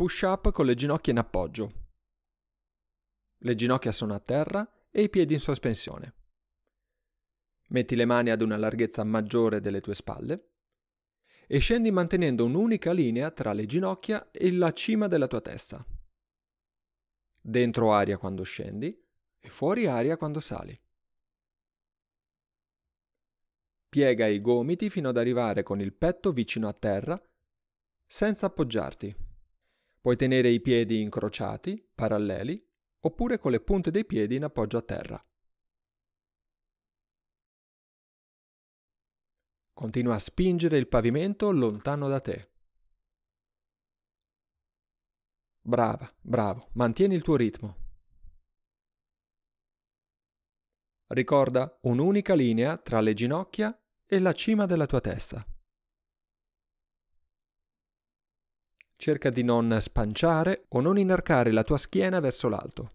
Push up con le ginocchia in appoggio. Le ginocchia sono a terra e i piedi in sospensione. Metti le mani ad una larghezza maggiore delle tue spalle e scendi mantenendo un'unica linea tra le ginocchia e la cima della tua testa. Dentro aria quando scendi e fuori aria quando sali. Piega i gomiti fino ad arrivare con il petto vicino a terra senza appoggiarti. Puoi tenere i piedi incrociati, paralleli, oppure con le punte dei piedi in appoggio a terra. Continua a spingere il pavimento lontano da te. Brava, bravo, mantieni il tuo ritmo. Ricorda un'unica linea tra le ginocchia e la cima della tua testa. Cerca di non spanciare o non inarcare la tua schiena verso l'alto.